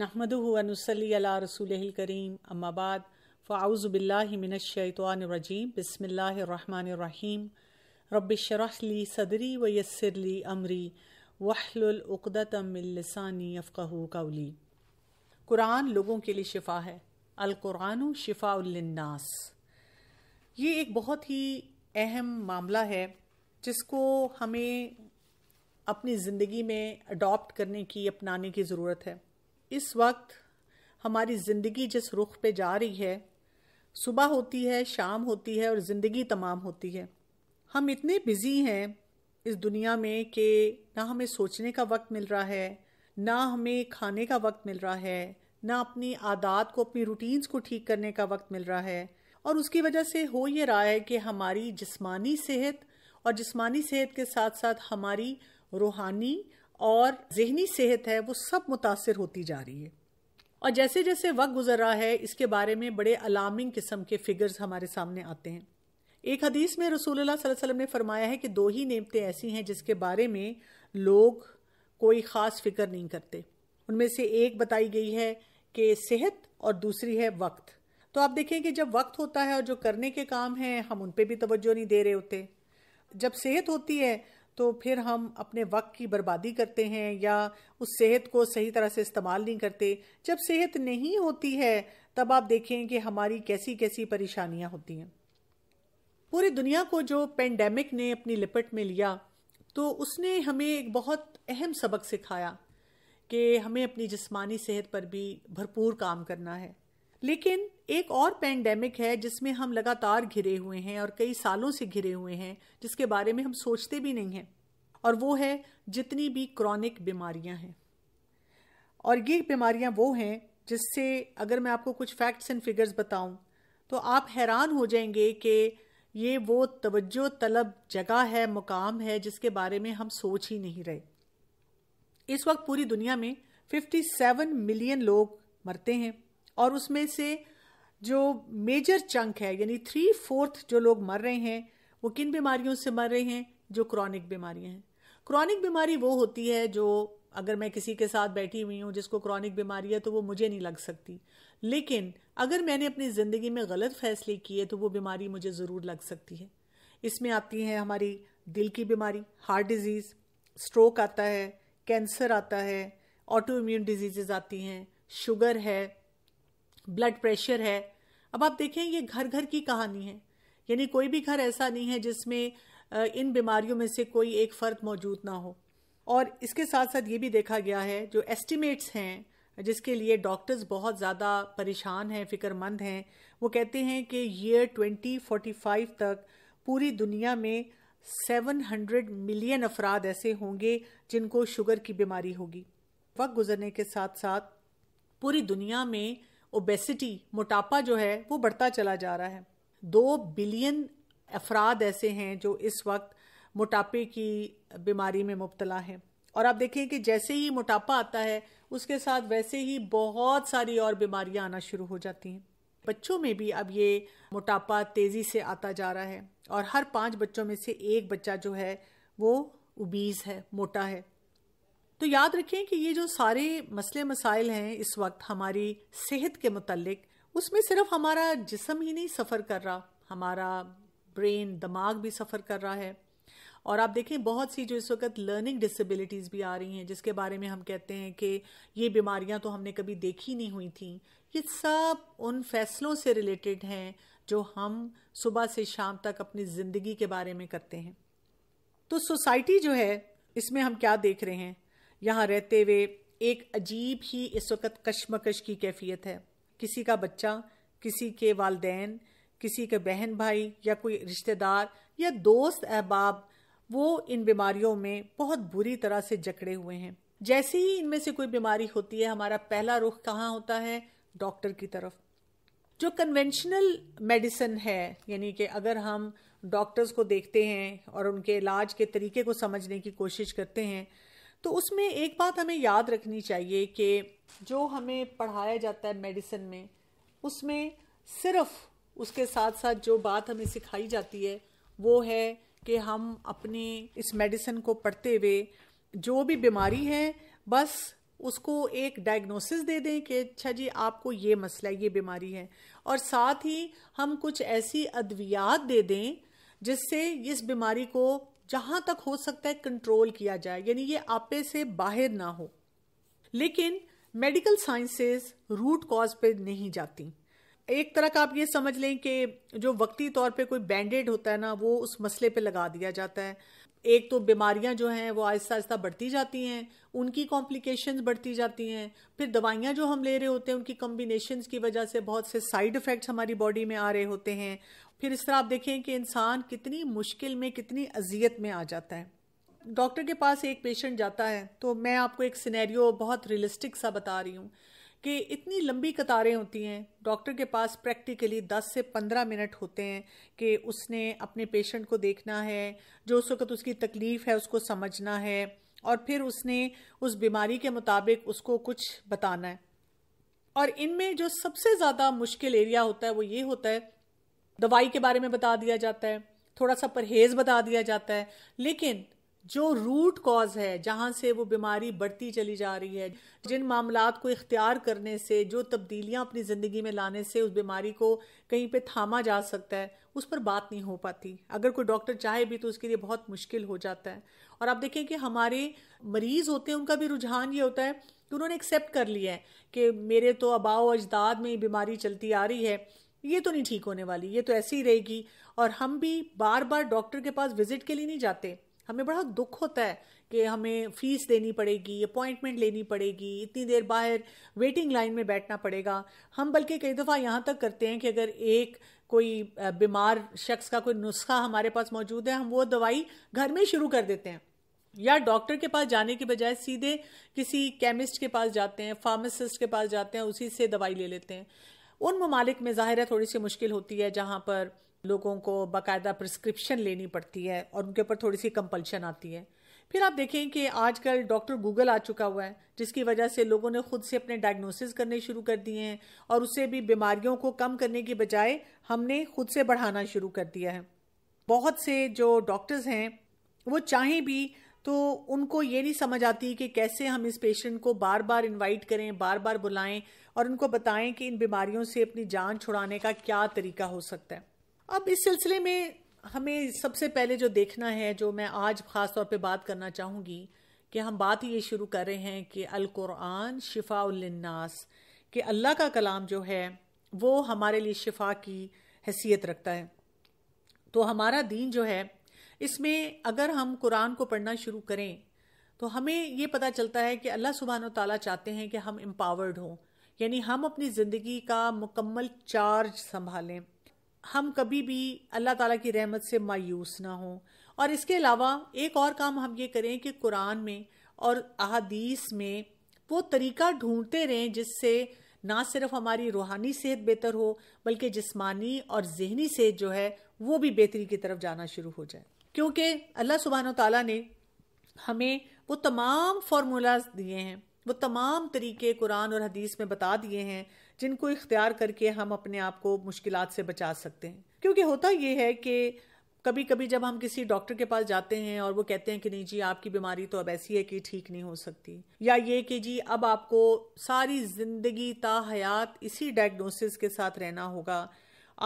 नहमदनसली अला रसूल करीम अम्माबाद फ़ाउज़बिल्लिमिनशैतवानरजीम बसमीम रबशरहली सदरी यसरली अमरी वहलुलउक़दतमिलसानी अफ़क़ू कौली कुरान लोगों के लिए शिफा है अलकुरान शिफाउल्नास ये एक बहुत ही अहम मामला है जिसको हमें अपनी ज़िंदगी में अडॉप्ट करने की अपनाने की ज़रूरत है इस वक्त हमारी ज़िंदगी जिस रुख पे जा रही है सुबह होती है शाम होती है और ज़िंदगी तमाम होती है हम इतने बिज़ी हैं इस दुनिया में कि ना हमें सोचने का वक्त मिल रहा है ना हमें खाने का वक्त मिल रहा है ना अपनी आदत को अपनी रूटीन्स को ठीक करने का वक्त मिल रहा है और उसकी वजह से हो ये रहा है कि हमारी जिस्मानी सेहत और जिस्मानी सेहत के साथ साथ हमारी रूहानी और जहनी सेहत है वो सब मुतासर होती जा रही है और जैसे जैसे वक्त गुजर रहा है इसके बारे में बड़े अलार्मिंग किस्म के फिगर्स हमारे सामने आते हैं एक हदीस में रसूलुल्लाह सल्लल्लाहु अलैहि वसल्लम ने फरमाया है कि दो ही नेमतें ऐसी हैं जिसके बारे में लोग कोई ख़ास फिक्र नहीं करते उनमें से एक बताई गई है कि सेहत और दूसरी है वक्त तो आप देखें कि जब वक्त होता है और जो करने के काम हैं हम उन पर भी तोज्जो नहीं दे रहे होते जब सेहत होती है तो फिर हम अपने वक्त की बर्बादी करते हैं या उस सेहत को सही तरह से इस्तेमाल नहीं करते जब सेहत नहीं होती है तब आप देखें कि हमारी कैसी कैसी परेशानियां होती हैं पूरी दुनिया को जो पेंडेमिक ने अपनी लिपट में लिया तो उसने हमें एक बहुत अहम सबक सिखाया कि हमें अपनी जिस्मानी सेहत पर भी भरपूर काम करना है लेकिन एक और पेंडेमिक है जिसमें हम लगातार घिरे हुए हैं और कई सालों से घिरे हुए हैं जिसके बारे में हम सोचते भी नहीं हैं और वो है जितनी भी क्रॉनिक बीमारियां हैं और ये बीमारियां वो हैं जिससे अगर मैं आपको कुछ फैक्ट्स एंड फिगर्स बताऊं तो आप हैरान हो जाएंगे कि ये वो तवज्जो तलब जगह है मुकाम है जिसके बारे में हम सोच ही नहीं रहे इस वक्त पूरी दुनिया में 57 मिलियन लोग मरते हैं और उसमें से जो मेजर चंक है यानी थ्री फोर्थ जो लोग मर रहे हैं वो किन बीमारियों से मर रहे हैं जो क्रॉनिक बीमारियां हैं क्रॉनिक बीमारी वो होती है जो अगर मैं किसी के साथ बैठी हुई हूँ जिसको क्रॉनिक बीमारी है तो वो मुझे नहीं लग सकती लेकिन अगर मैंने अपनी ज़िंदगी में गलत फैसले किए तो वो बीमारी मुझे ज़रूर लग सकती है इसमें आती है हमारी दिल की बीमारी हार्ट डिजीज़ स्ट्रोक आता है कैंसर आता है ऑटो इम्यून डिजीजेज आती हैं शुगर है ब्लड प्रेशर है अब आप देखें ये घर घर की कहानी है यानी कोई भी घर ऐसा नहीं है जिसमें इन बीमारियों में से कोई एक फ़र्द मौजूद ना हो और इसके साथ साथ ये भी देखा गया है जो एस्टिमेट्स हैं जिसके लिए डॉक्टर्स बहुत ज़्यादा परेशान हैं फिक्रमंद हैं वो कहते हैं कि ईयर 2045 तक पूरी दुनिया में 700 मिलियन अफराद ऐसे होंगे जिनको शुगर की बीमारी होगी वक्त गुजरने के साथ साथ पूरी दुनिया में ओबेसिटी मोटापा जो है वो बढ़ता चला जा रहा है दो बिलियन अफराद ऐसे हैं जो इस वक्त मोटापे की बीमारी में मुबतला है और आप देखें कि जैसे ही मोटापा आता है उसके साथ वैसे ही बहुत सारी और बीमारियां आना शुरू हो जाती हैं बच्चों में भी अब ये मोटापा तेज़ी से आता जा रहा है और हर पांच बच्चों में से एक बच्चा जो है वो उबीज़ है मोटा है तो याद रखें कि ये जो सारे मसले मसाइल हैं इस वक्त हमारी सेहत के मतलब उसमें सिर्फ हमारा जिसम ही नहीं सफ़र कर रहा हमारा ब्रेन दिमाग भी सफ़र कर रहा है और आप देखें बहुत सी जो इस वक्त लर्निंग डिसेबिलिटीज़ भी आ रही हैं जिसके बारे में हम कहते हैं कि ये बीमारियां तो हमने कभी देखी नहीं हुई थी ये सब उन फैसलों से रिलेटेड हैं जो हम सुबह से शाम तक अपनी ज़िंदगी के बारे में करते हैं तो सोसाइटी जो है इसमें हम क्या देख रहे हैं यहाँ रहते हुए एक अजीब ही इस वक्त कशमकश की कैफियत है किसी का बच्चा किसी के वालदेन किसी के बहन भाई या कोई रिश्तेदार या दोस्त अहबाब वो इन बीमारियों में बहुत बुरी तरह से जकड़े हुए हैं जैसे ही इनमें से कोई बीमारी होती है हमारा पहला रुख कहाँ होता है डॉक्टर की तरफ जो कन्वेंशनल मेडिसिन है यानी कि अगर हम डॉक्टर्स को देखते हैं और उनके इलाज के तरीके को समझने की कोशिश करते हैं तो उसमें एक बात हमें याद रखनी चाहिए कि जो हमें पढ़ाया जाता है मेडिसिन में उसमें सिर्फ उसके साथ साथ जो बात हमें सिखाई जाती है वो है कि हम अपने इस मेडिसिन को पढ़ते हुए जो भी बीमारी है बस उसको एक डायग्नोसिस दे दें कि अच्छा जी आपको ये मसला ये बीमारी है और साथ ही हम कुछ ऐसी अद्वियात दे दें जिससे इस बीमारी को जहां तक हो सकता है कंट्रोल किया जाए यानी ये आपे से बाहर ना हो लेकिन मेडिकल साइंसेस रूट कॉज पे नहीं जाती एक तरह का आप ये समझ लें कि जो वक्ती तौर पे कोई बैंडेड होता है ना वो उस मसले पे लगा दिया जाता है एक तो बीमारियां जो हैं वो आहिस्ता आहिस्ता बढ़ती जाती हैं उनकी कॉम्प्लिकेशंस बढ़ती जाती हैं फिर दवाइयां जो हम ले रहे होते हैं उनकी कम्बिनेशन की वजह से बहुत से साइड इफ़ेक्ट्स हमारी बॉडी में आ रहे होते हैं फिर इस तरह आप देखें कि इंसान कितनी मुश्किल में कितनी अजियत में आ जाता है डॉक्टर के पास एक पेशेंट जाता है तो मैं आपको एक सिनेरियो बहुत रियलिस्टिक सा बता रही हूँ कि इतनी लंबी कतारें होती हैं डॉक्टर के पास प्रैक्टिकली 10 से 15 मिनट होते हैं कि उसने अपने पेशेंट को देखना है जो उस वक्त उसकी तकलीफ़ है उसको समझना है और फिर उसने उस बीमारी के मुताबिक उसको कुछ बताना है और इनमें जो सबसे ज़्यादा मुश्किल एरिया होता है वो ये होता है दवाई के बारे में बता दिया जाता है थोड़ा सा परहेज बता दिया जाता है लेकिन जो रूट कॉज है जहाँ से वो बीमारी बढ़ती चली जा रही है जिन मामला को इख्तियार करने से जो तब्दीलियाँ अपनी ज़िंदगी में लाने से उस बीमारी को कहीं पे थामा जा सकता है उस पर बात नहीं हो पाती अगर कोई डॉक्टर चाहे भी तो उसके लिए बहुत मुश्किल हो जाता है और आप देखें कि हमारे मरीज़ होते हैं उनका भी रुझान ये होता है कि उन्होंने एक्सेप्ट कर लिया है कि मेरे तो अबाओ अजदाद में बीमारी चलती आ रही है ये तो नहीं ठीक होने वाली ये तो ऐसी ही रहेगी और हम भी बार बार डॉक्टर के पास विजिट के लिए नहीं जाते हमें बड़ा दुख होता है कि हमें फीस देनी पड़ेगी अपॉइंटमेंट लेनी पड़ेगी इतनी देर बाहर वेटिंग लाइन में बैठना पड़ेगा हम बल्कि कई दफ़ा यहाँ तक करते हैं कि अगर एक कोई बीमार शख्स का कोई नुस्खा हमारे पास मौजूद है हम वो दवाई घर में शुरू कर देते हैं या डॉक्टर के पास जाने के बजाय सीधे किसी केमिस्ट के पास जाते हैं फार्मासिस्ट के पास जाते हैं उसी से दवाई ले लेते हैं उन ममालिक में ज़ाहिर है थोड़ी सी मुश्किल होती है जहाँ पर लोगों को बाकायदा प्रिस्क्रिप्शन लेनी पड़ती है और उनके ऊपर थोड़ी सी कंपल्शन आती है फिर आप देखें कि आजकल डॉक्टर गूगल आ चुका हुआ है जिसकी वजह से लोगों ने खुद से अपने डायग्नोसिस करने शुरू कर दिए हैं और उससे भी बीमारियों को कम करने की बजाय हमने खुद से बढ़ाना शुरू कर दिया है बहुत से जो डॉक्टर्स हैं वो चाहें भी तो उनको ये नहीं समझ आती कि कैसे हम इस पेशेंट को बार बार इनवाइट करें बार बार बुलाएं और उनको बताएं कि इन बीमारियों से अपनी जान छुड़ाने का क्या तरीका हो सकता है अब इस सिलसिले में हमें सबसे पहले जो देखना है जो मैं आज ख़ास तौर पे बात करना चाहूँगी कि हम बात ये शुरू कर रहे हैं कि कुरान शिफा उन्नास कि अल्लाह का कलाम जो है वो हमारे लिए शिफा की हैसियत रखता है तो हमारा दीन जो है इसमें अगर हम कुरान को पढ़ना शुरू करें तो हमें ये पता चलता है कि अल्लाह सुबहान तला चाहते हैं कि हम एम्पावर्ड हों यानी हम अपनी ज़िंदगी का मुकम्मल चार्ज संभालें हम कभी भी अल्लाह ताला की रहमत से मायूस ना हों और इसके अलावा एक और काम हम ये करें कि कुरान में और अहदीस में वो तरीका ढूंढते रहें जिससे ना सिर्फ हमारी रूहानी सेहत बेहतर हो बल्कि जिस्मानी और जहनी सेहत जो है वो भी बेहतरी की तरफ जाना शुरू हो जाए क्योंकि अल्लाह सुबहान तला ने हमें वो तमाम फार्मूलाज दिए हैं वो तमाम तरीके कुरान और हदीस में बता दिए हैं जिनको इख्तियार करके हम अपने आप को मुश्किल से बचा सकते हैं क्योंकि होता ये है कि कभी कभी जब हम किसी डॉक्टर के पास जाते हैं और वो कहते हैं कि नहीं जी आपकी बीमारी तो अब ऐसी है कि ठीक नहीं हो सकती या ये कि जी अब आपको सारी जिंदगी हयात इसी डायग्नोसिस के साथ रहना होगा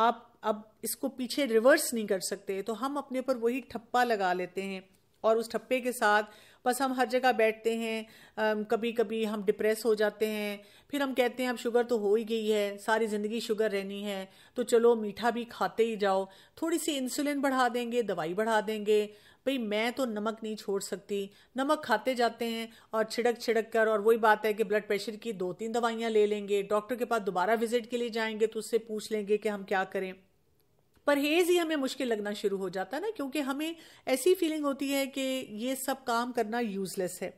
आप अब इसको पीछे रिवर्स नहीं कर सकते तो हम अपने पर वही ठप्पा लगा लेते हैं और उस ठप्पे के साथ बस हम हर जगह बैठते हैं कभी कभी हम डिप्रेस हो जाते हैं फिर हम कहते हैं अब शुगर तो हो ही गई है सारी ज़िंदगी शुगर रहनी है तो चलो मीठा भी खाते ही जाओ थोड़ी सी इंसुलिन बढ़ा देंगे दवाई बढ़ा देंगे भाई मैं तो नमक नहीं छोड़ सकती नमक खाते जाते हैं और छिड़क छिड़क कर और वही बात है कि ब्लड प्रेशर की दो तीन दवाइयाँ ले लेंगे डॉक्टर के पास दोबारा विजिट के लिए जाएंगे तो उससे पूछ लेंगे कि हम क्या करें परहेज ही हमें मुश्किल लगना शुरू हो जाता है ना क्योंकि हमें ऐसी फीलिंग होती है कि ये सब काम करना यूजलेस है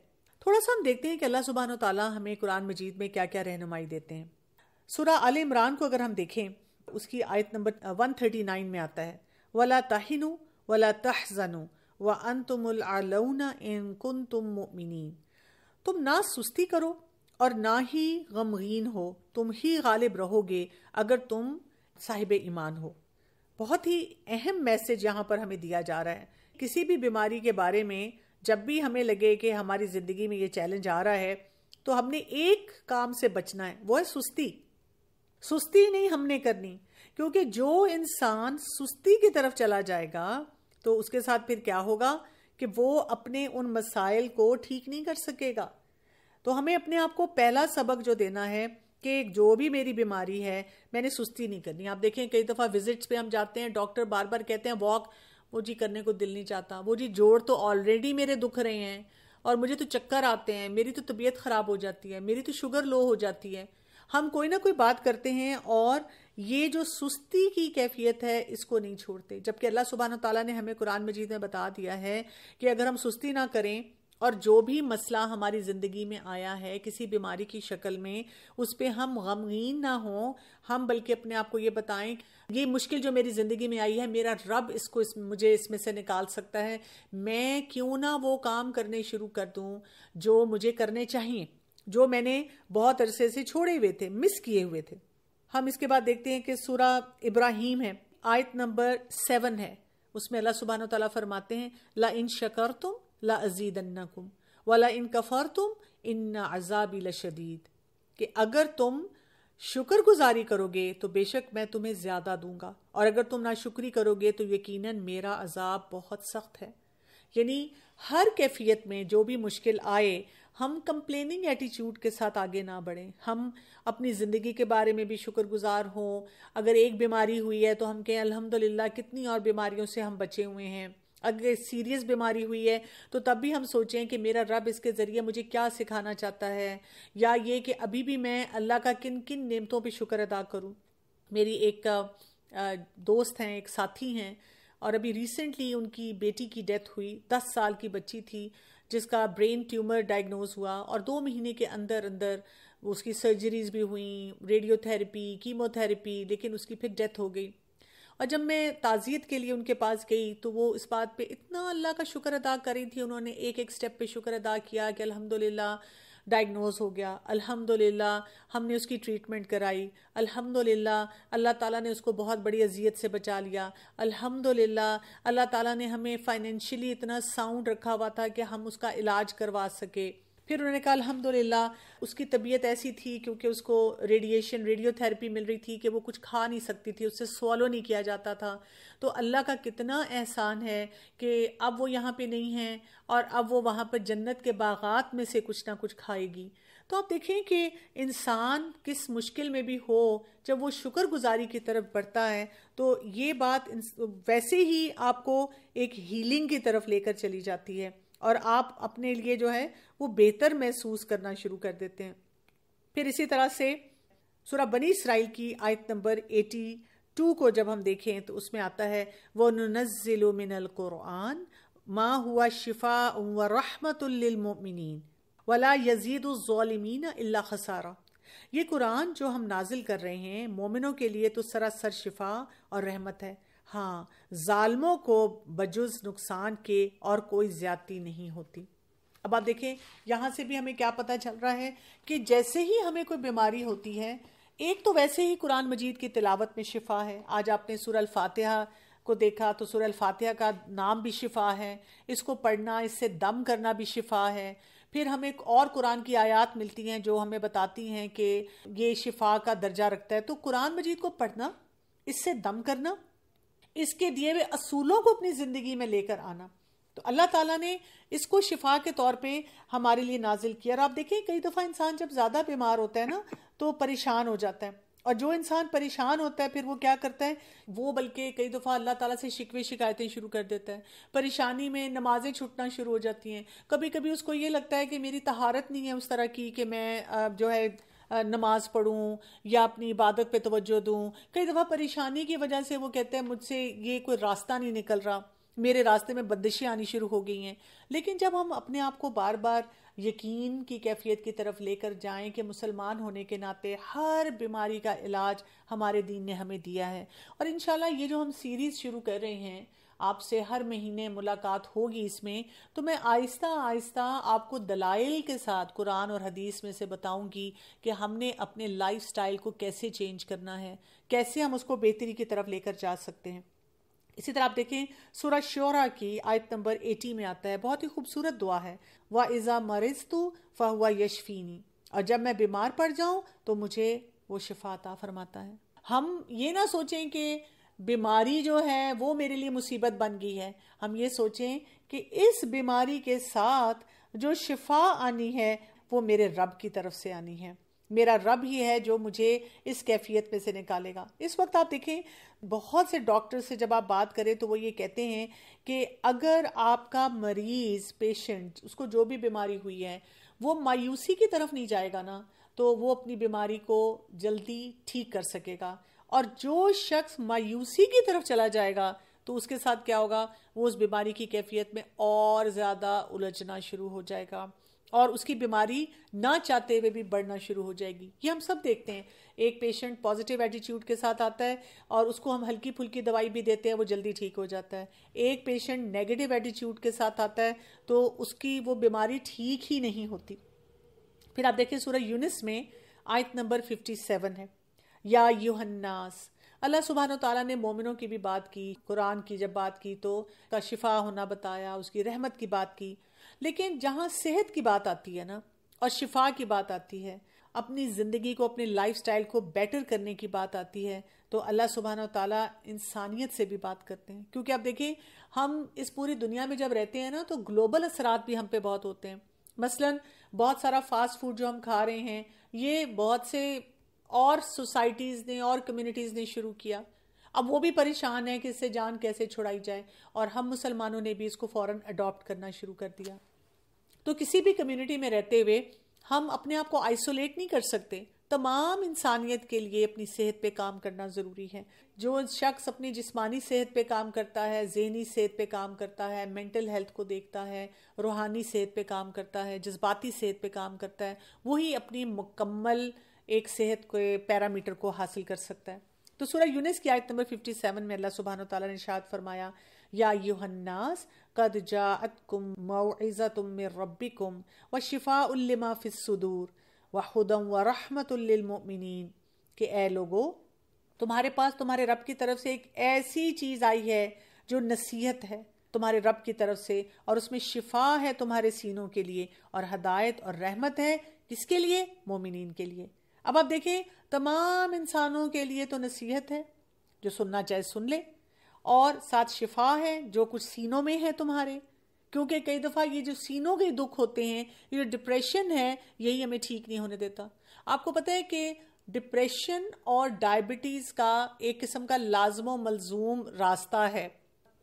थोड़ा सा हम देखते हैं कि अल्लाह सुबहान तला हमें कुरान मजीद में क्या क्या रहनुमाई देते हैं सुरा अल इमरान को अगर हम देखें उसकी आयत नंबर 139 में आता है वला ताहिनु वला तहजनु व अन तुमलना इन कुन तुम मोमिन तुम ना सुस्ती करो और ना ही गमगीन हो तुम ही गालिब रहोगे अगर तुम साहिब ईमान हो बहुत ही अहम मैसेज यहाँ पर हमें दिया जा रहा है किसी भी बीमारी के बारे में जब भी हमें लगे कि हमारी ज़िंदगी में ये चैलेंज आ रहा है तो हमने एक काम से बचना है वो है सुस्ती सुस्ती नहीं हमने करनी क्योंकि जो इंसान सुस्ती की तरफ चला जाएगा तो उसके साथ फिर क्या होगा कि वो अपने उन मसाइल को ठीक नहीं कर सकेगा तो हमें अपने आप को पहला सबक जो देना है कि जो भी मेरी बीमारी है मैंने सुस्ती नहीं करनी आप देखें कई दफ़ा विजिट्स पे हम जाते हैं डॉक्टर बार बार कहते हैं वॉक वो जी करने को दिल नहीं चाहता वो जी जोड़ तो ऑलरेडी मेरे दुख रहे हैं और मुझे तो चक्कर आते हैं मेरी तो तबीयत ख़राब हो जाती है मेरी तो शुगर लो हो जाती है हम कोई ना कोई बात करते हैं और ये जो सुस्ती की कैफियत है इसको नहीं छोड़ते जबकि अल्लाह सुबहान तला ने हमें कुरान मजीद में बता दिया है कि अगर हम सुस्ती ना करें और जो भी मसला हमारी ज़िंदगी में आया है किसी बीमारी की शक्ल में उस पर हम गमगीन ना हों हम बल्कि अपने आप को ये बताएं ये मुश्किल जो मेरी ज़िंदगी में आई है मेरा रब इसको इस मुझे इसमें से निकाल सकता है मैं क्यों ना वो काम करने शुरू कर दूँ जो मुझे करने चाहिए जो मैंने बहुत अरसे से छोड़े हुए थे मिस किए हुए थे हम इसके बाद देखते हैं कि सूरा इब्राहिम है आयत नंबर सेवन है उसमें अल्लाह सुबहान तला फरमाते हैं ला इन शकर तुम ला अजीदन्नकुम वाला इन कफ़र तुम इन अजाबी शदीद कि अगर तुम गुज़ारी करोगे तो बेशक मैं तुम्हें ज़्यादा दूंगा और अगर तुम ना शुक्री करोगे तो यक़ीन मेरा अजाब बहुत सख्त है यानी हर कैफियत में जो भी मुश्किल आए हम कंप्लेनिंग एटीट्यूड के साथ आगे ना बढ़ें हम अपनी ज़िंदगी के बारे में भी शुक्रगुजार हों अगर एक बीमारी हुई है तो हम कहें अल्हम्दुलिल्लाह कितनी और बीमारियों से हम बचे हुए हैं अगर सीरियस बीमारी हुई है तो तब भी हम सोचें कि मेरा रब इसके ज़रिए मुझे क्या सिखाना चाहता है या ये कि अभी भी मैं अल्लाह का किन किन नेमतों पे शुक्र अदा करूँ मेरी एक दोस्त हैं एक साथी हैं और अभी रिसेंटली उनकी बेटी की डेथ हुई दस साल की बच्ची थी जिसका ब्रेन ट्यूमर डायग्नोज हुआ और दो महीने के अंदर अंदर उसकी सर्जरीज भी हुई रेडियोथेरेपी कीमोथेरेपी लेकिन उसकी फिर डेथ हो गई और जब मैं ताज़ियत के लिए उनके पास गई तो वो इस बात पे इतना अल्लाह का शुक्र अदा करी थी उन्होंने एक एक स्टेप पे शुक्र अदा किया कि अल्हम्दुलिल्लाह डायग्नोज हो गया अल्हम्दुलिल्लाह हमने उसकी ट्रीटमेंट कराई अल्हम्दुलिल्लाह अल्लाह ताला ने उसको बहुत बड़ी अजियत से बचा लिया अल्हम्दुलिल्लाह अल्लाह ताला ने हमें फाइनेंशियली इतना साउंड रखा हुआ था कि हम उसका इलाज करवा सके फिर उन्होंने कहा अलहमदिल्ला उसकी तबीयत ऐसी थी क्योंकि उसको रेडिएशन रेडियोथेरेपी मिल रही थी कि वो कुछ खा नहीं सकती थी उससे सॉलो नहीं किया जाता था तो अल्लाह का कितना एहसान है कि अब वो यहाँ पे नहीं है और अब वो वहाँ पर जन्नत के बागात में से कुछ ना कुछ खाएगी तो आप देखें कि इंसान किस मुश्किल में भी हो जब वो शुक्रगुजारी की तरफ बढ़ता है तो ये बात वैसे ही आपको एक हीलिंग की तरफ लेकर चली जाती है और आप अपने लिए जो है वो बेहतर महसूस करना शुरू कर देते हैं फिर इसी तरह से सूरा बनी इसराइल की आयत नंबर एटी टू को जब हम देखें तो उसमें आता है वो नज़िलो मिनल क़ुरान माँ हुआ शिफा व रहमतमिन वला यजीदुलमीन अल्ला खसारा ये कुरान जो हम नाजिल कर रहे हैं मोमिनों के लिए तो सरासर शिफा और रहमत है हाँ जालमों को बजुज नुकसान के और कोई ज्यादती नहीं होती अब आप देखें यहाँ से भी हमें क्या पता चल रहा है कि जैसे ही हमें कोई बीमारी होती है एक तो वैसे ही कुरान मजीद की तिलावत में शिफा है आज आपने सुरल फातिहा को देखा तो सुरल फातिहा का नाम भी शिफा है इसको पढ़ना इससे दम करना भी शिफा है फिर हमें और कुरान की आयात मिलती हैं जो हमें बताती हैं कि ये शिफा का दर्जा रखता है तो कुरान मजीद को पढ़ना इससे दम करना इसके दिए हुए असूलों को अपनी ज़िंदगी में लेकर आना तो अल्लाह ताला ने इसको शिफा के तौर पे हमारे लिए नाजिल किया और आप देखें कई दफ़ा इंसान जब ज़्यादा बीमार होता है ना तो परेशान हो जाता है और जो इंसान परेशान होता है फिर वो क्या करता है वो बल्कि कई दफ़ा अल्लाह ताला से शिकवे शिकायतें शुरू कर देता है परेशानी में नमाज़ें छूटना शुरू हो जाती हैं कभी कभी उसको ये लगता है कि मेरी तहारत नहीं है उस तरह की कि मैं जो है नमाज़ पढ़ूँ या अपनी इबादत पे तवज्जो दूँ कई दफ़ा परेशानी की वजह से वो कहते हैं मुझसे ये कोई रास्ता नहीं निकल रहा मेरे रास्ते में बंदिशें आनी शुरू हो गई हैं लेकिन जब हम अपने आप को बार बार यकीन की कैफियत की तरफ लेकर जाएं कि मुसलमान होने के नाते हर बीमारी का इलाज हमारे दीन ने हमें दिया है और इन ये जो हम सीरीज़ शुरू कर रहे हैं आपसे हर महीने मुलाकात होगी इसमें तो मैं आहिस्ता आहिस्ता आपको दलाइल के साथ कुरान और हदीस में से बताऊंगी कि हमने अपने लाइफस्टाइल को कैसे चेंज करना है कैसे हम उसको बेहतरी की तरफ लेकर जा सकते हैं इसी तरह आप देखें सूरह श्योरा की आयत नंबर 80 में आता है बहुत ही खूबसूरत दुआ है व इज़ा मरिज तो फ़हुआ यशफीनी और जब मैं बीमार पड़ जाऊं तो मुझे वो शिफाता फरमाता है हम ये ना सोचें कि बीमारी जो है वो मेरे लिए मुसीबत बन गई है हम ये सोचें कि इस बीमारी के साथ जो शिफा आनी है वो मेरे रब की तरफ से आनी है मेरा रब ही है जो मुझे इस कैफियत में से निकालेगा इस वक्त आप देखें बहुत से डॉक्टर से जब आप बात करें तो वो ये कहते हैं कि अगर आपका मरीज़ पेशेंट उसको जो भी बीमारी हुई है वो मायूसी की तरफ नहीं जाएगा ना तो वो अपनी बीमारी को जल्दी ठीक कर सकेगा और जो शख्स मायूसी की तरफ चला जाएगा तो उसके साथ क्या होगा वो उस बीमारी की कैफियत में और ज़्यादा उलझना शुरू हो जाएगा और उसकी बीमारी ना चाहते हुए भी बढ़ना शुरू हो जाएगी ये हम सब देखते हैं एक पेशेंट पॉजिटिव एटीट्यूड के साथ आता है और उसको हम हल्की फुल्की दवाई भी देते हैं वो जल्दी ठीक हो जाता है एक पेशेंट नेगेटिव एटीट्यूड के साथ आता है तो उसकी वो बीमारी ठीक ही नहीं होती फिर आप देखें सूरज यूनिस में आयत नंबर फिफ्टी सेवन है या यूहन्नास अल्लाह सुबहान तौला ने मोमिनों की भी बात की कुरान की जब बात की तो का शिफा होना बताया उसकी रहमत की बात की लेकिन जहाँ सेहत की बात आती है ना और शिफा की बात आती है अपनी ज़िंदगी को अपने लाइफस्टाइल को बेटर करने की बात आती है तो अल्लाह सुबहान तला इंसानियत से भी बात करते हैं क्योंकि आप देखिए हम इस पूरी दुनिया में जब रहते हैं ना तो ग्लोबल असरात भी हम पे बहुत होते हैं मसलन बहुत सारा फास्ट फूड जो हम खा रहे हैं ये बहुत से और सोसाइटीज़ ने और कम्युनिटीज़ ने शुरू किया अब वो भी परेशान है कि इससे जान कैसे छुड़ाई जाए और हम मुसलमानों ने भी इसको फ़ौर अडॉप्ट करना शुरू कर दिया तो किसी भी कम्युनिटी में रहते हुए हम अपने आप को आइसोलेट नहीं कर सकते तमाम इंसानियत के लिए अपनी सेहत पे काम करना ज़रूरी है जो शख्स अपनी जिस्मानी सेहत पे काम करता है जहनी सेहत पे काम करता है मेंटल हेल्थ को देखता है रूहानी सेहत पे काम करता है जज्बाती सेहत पे काम करता है वही अपनी मुकम्मल एक सेहत के पैरामीटर को हासिल कर सकता है तो सूर्य यूनिस की आयत नंबर 57 में अल्लाह सुबहान तला ने शाद फरमाया या युहन्नास कद जात कुम मऊजा तुम रबी कुम व शिफा उल्लिमा फ़िसदूर व हदम व रहमतमिन के ए लोगो तुम्हारे पास तुम्हारे रब की तरफ से एक ऐसी चीज़ आई है जो नसीहत है तुम्हारे रब की तरफ से और उसमें शिफा है तुम्हारे सीनों के लिए और हदायत और रहमत है किसके लिए मोमिन के लिए अब आप देखें तमाम इंसानों के लिए तो नसीहत है जो सुनना चाहे सुन ले और साथ शिफा है जो कुछ सीनों में है तुम्हारे क्योंकि कई दफ़ा ये जो सीनों के दुख होते हैं ये जो डिप्रेशन है यही हमें ठीक नहीं होने देता आपको पता है कि डिप्रेशन और डायबिटीज़ का एक किस्म का लाजमो मलजूम रास्ता है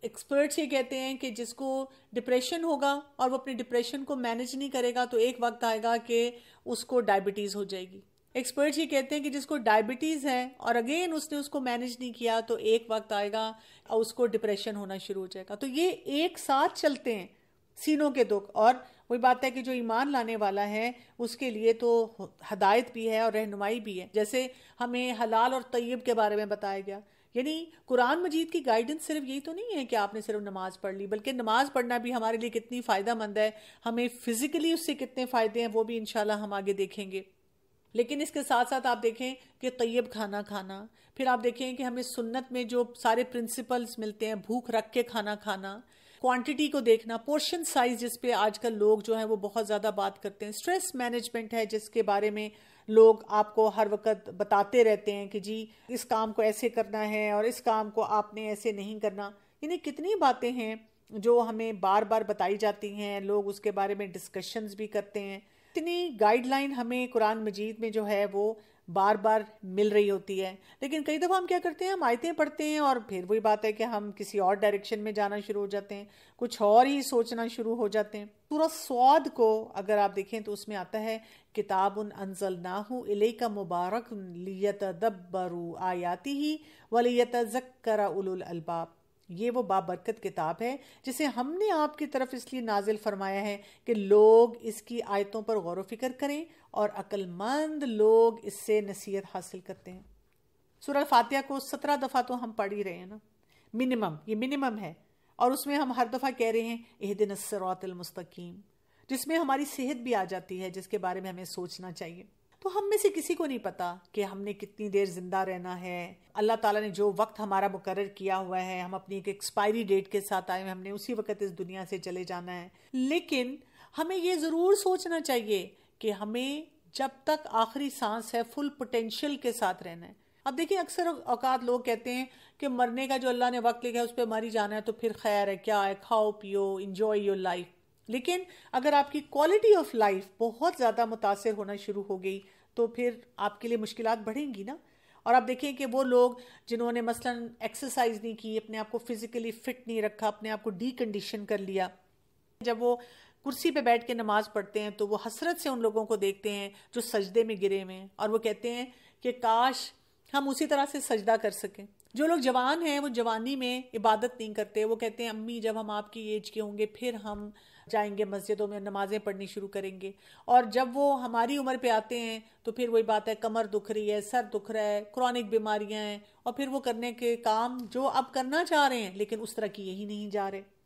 एक्सपर्ट्स ये कहते हैं कि जिसको डिप्रेशन होगा और वो अपने डिप्रेशन को मैनेज नहीं करेगा तो एक वक्त आएगा कि उसको डायबिटीज़ हो जाएगी एक्सपर्ट्स ये कहते हैं कि जिसको डायबिटीज़ है और अगेन उसने उसको मैनेज नहीं किया तो एक वक्त आएगा और उसको डिप्रेशन होना शुरू हो जाएगा तो ये एक साथ चलते हैं सीनों के दुख और वही बात है कि जो ईमान लाने वाला है उसके लिए तो हदायत भी है और रहनुमाई भी है जैसे हमें हलाल और तय्यब के बारे में बताया गया यानी कुरान मजीद की गाइडेंस सिर्फ यही तो नहीं है कि आपने सिर्फ नमाज पढ़ ली बल्कि नमाज पढ़ना भी हमारे लिए कितनी फ़ायदा मंद है हमें फिज़िकली उससे कितने फ़ायदे हैं वो भी इन हम आगे देखेंगे लेकिन इसके साथ साथ आप देखें कि तैयब खाना खाना फिर आप देखें कि हमें सुन्नत में जो सारे प्रिंसिपल्स मिलते हैं भूख रख के खाना खाना क्वांटिटी को देखना पोर्शन साइज जिस पे आजकल लोग जो है वो बहुत ज़्यादा बात करते हैं स्ट्रेस मैनेजमेंट है जिसके बारे में लोग आपको हर वक्त बताते रहते हैं कि जी इस काम को ऐसे करना है और इस काम को आपने ऐसे नहीं करना यानी कितनी बातें हैं जो हमें बार बार बताई जाती हैं लोग उसके बारे में डिस्कशंस भी करते हैं इतनी गाइडलाइन हमें कुरान मजीद में जो है वो बार बार मिल रही होती है लेकिन कई दफ़ा हम क्या करते हैं हम आयतें पढ़ते हैं और फिर वही बात है कि हम किसी और डायरेक्शन में जाना शुरू हो जाते हैं कुछ और ही सोचना शुरू हो जाते हैं पूरा स्वाद को अगर आप देखें तो उसमें आता है किताब उन अनजल नाहू इले का मुबारक लियत दब्बरू आयाती ही वलियत जक्कर उलबाब ये वो बाबरकत किताब है जिसे हमने आपकी तरफ इसलिए नाजिल फरमाया है कि लोग इसकी आयतों पर गौर वफिक्र करें और अक्लमंद लोग इससे नसीहत हासिल करते हैं सूरह फातिहा को सत्रह दफ़ा तो हम पढ़ ही रहे हैं ना मिनिमम ये मिनिमम है और उसमें हम हर दफ़ा कह रहे हैं एह दिन मुस्तकीम जिसमें हमारी सेहत भी आ जाती है जिसके बारे में हमें सोचना चाहिए तो हम में से किसी को नहीं पता कि हमने कितनी देर जिंदा रहना है अल्लाह ताला ने जो वक्त हमारा मुकर किया हुआ है हम अपनी एक एक्सपायरी डेट के साथ आए हमने उसी वक्त इस दुनिया से चले जाना है लेकिन हमें ये ज़रूर सोचना चाहिए कि हमें जब तक आखिरी सांस है फुल पोटेंशियल के साथ रहना है अब देखिए अक्सर औकात लोग कहते हैं कि मरने का जो अल्लाह ने वक्त लिखा है उस पर मरी जाना है तो फिर खैर है क्या है खाओ पियो इंजॉय योर लाइफ लेकिन अगर आपकी क्वालिटी ऑफ लाइफ बहुत ज़्यादा मुतासर होना शुरू हो गई तो फिर आपके लिए मुश्किल बढ़ेंगी ना और आप देखें कि वो लोग जिन्होंने मसलन एक्सरसाइज नहीं की अपने आप को फिज़िकली फिट नहीं रखा अपने आप को डीकंडीशन कर लिया जब वो कुर्सी पे बैठ के नमाज पढ़ते हैं तो वो हसरत से उन लोगों को देखते हैं जो सजदे में गिरे हुए हैं और वो कहते हैं कि काश हम उसी तरह से सजदा कर सकें जो लोग जवान हैं वो जवानी में इबादत नहीं करते वो कहते हैं अम्मी जब हम आपकी एज के होंगे फिर हम जाएंगे मस्जिदों में नमाज़ें पढ़नी शुरू करेंगे और जब वो हमारी उम्र पे आते हैं तो फिर वही बात है कमर दुख रही है सर दुख रहा है क्रॉनिक बीमारियां हैं और फिर वो करने के काम जो अब करना चाह रहे हैं लेकिन उस तरह किए ही नहीं जा रहे